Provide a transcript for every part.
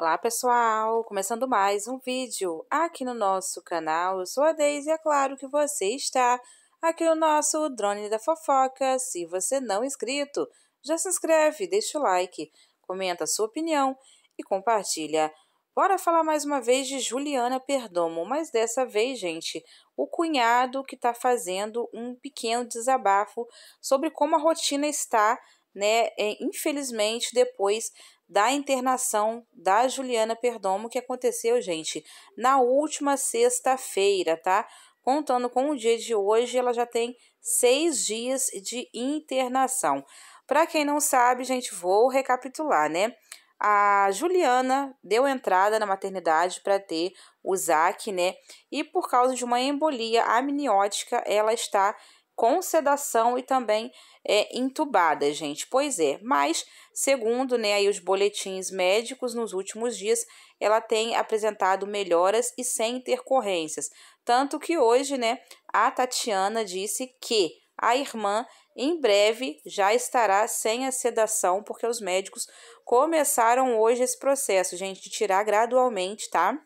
Olá pessoal, começando mais um vídeo aqui no nosso canal, eu sou a Deise e é claro que você está aqui no nosso Drone da Fofoca. Se você não é inscrito, já se inscreve, deixa o like, comenta a sua opinião e compartilha. Bora falar mais uma vez de Juliana Perdomo, mas dessa vez, gente, o cunhado que está fazendo um pequeno desabafo sobre como a rotina está né, é, infelizmente, depois da internação da Juliana Perdomo, que aconteceu, gente, na última sexta-feira, tá? Contando com o dia de hoje, ela já tem seis dias de internação. Para quem não sabe, gente, vou recapitular, né? A Juliana deu entrada na maternidade para ter o Zac, né? E por causa de uma embolia amniótica, ela está com sedação e também é, entubada, gente. Pois é, mas segundo né, aí os boletins médicos, nos últimos dias ela tem apresentado melhoras e sem intercorrências. Tanto que hoje né, a Tatiana disse que a irmã em breve já estará sem a sedação, porque os médicos começaram hoje esse processo, gente, de tirar gradualmente, tá?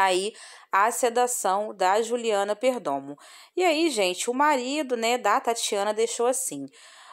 aí a sedação da Juliana Perdomo. E aí, gente, o marido, né, da Tatiana deixou assim: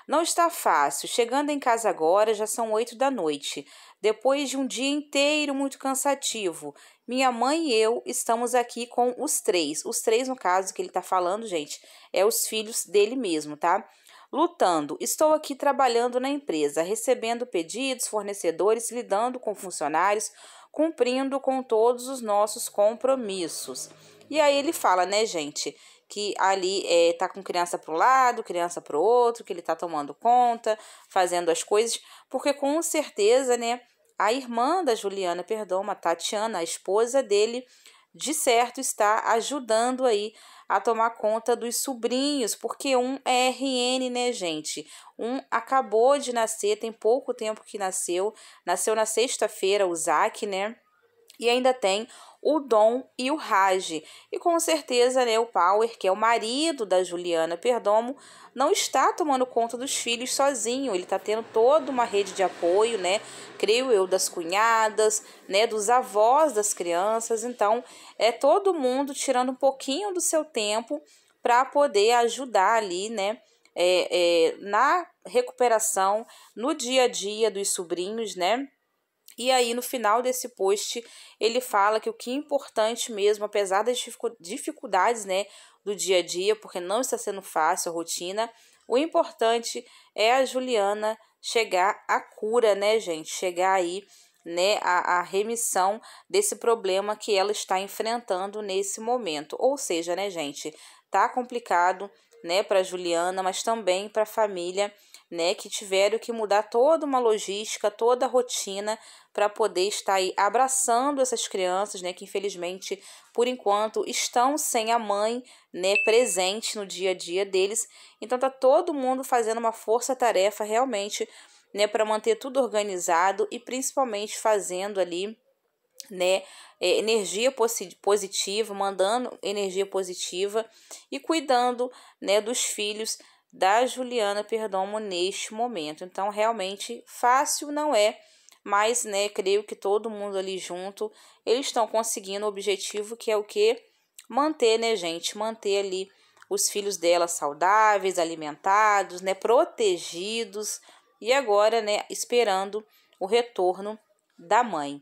"Não está fácil. Chegando em casa agora, já são oito da noite. Depois de um dia inteiro muito cansativo, minha mãe e eu estamos aqui com os três. Os três, no caso que ele está falando, gente, é os filhos dele mesmo, tá? lutando. Estou aqui trabalhando na empresa, recebendo pedidos, fornecedores, lidando com funcionários cumprindo com todos os nossos compromissos. E aí ele fala, né, gente, que ali é, tá com criança para um lado, criança para o outro, que ele tá tomando conta, fazendo as coisas, porque com certeza, né, a irmã da Juliana, perdão, a Tatiana, a esposa dele, de certo está ajudando aí a tomar conta dos sobrinhos, porque um é RN, né, gente? Um acabou de nascer, tem pouco tempo que nasceu, nasceu na sexta-feira, o Zac, né? E ainda tem o Dom e o Raj. E com certeza, né, o Power, que é o marido da Juliana Perdomo, não está tomando conta dos filhos sozinho. Ele está tendo toda uma rede de apoio, né? Creio eu, das cunhadas, né? Dos avós das crianças. Então, é todo mundo tirando um pouquinho do seu tempo para poder ajudar ali, né? É, é, na recuperação, no dia a dia dos sobrinhos, né? E aí, no final desse post, ele fala que o que é importante mesmo, apesar das dificuldades né, do dia a dia, porque não está sendo fácil a rotina, o importante é a Juliana chegar à cura, né, gente? Chegar aí né, a, remissão desse problema que ela está enfrentando nesse momento. Ou seja, né, gente, tá complicado, né, para Juliana, mas também para a família, né, que tiveram que mudar toda uma logística, toda a rotina para poder estar aí abraçando essas crianças, né, que infelizmente, por enquanto, estão sem a mãe, né, presente no dia a dia deles. Então tá todo mundo fazendo uma força-tarefa realmente, né, para manter tudo organizado e principalmente fazendo ali né? É, energia positiva, mandando energia positiva e cuidando, né, dos filhos da Juliana Perdomo neste momento. Então, realmente fácil não é, mas, né, creio que todo mundo ali junto, eles estão conseguindo o objetivo que é o que manter, né, gente, manter ali os filhos dela saudáveis, alimentados, né, protegidos e agora, né, esperando o retorno da mãe.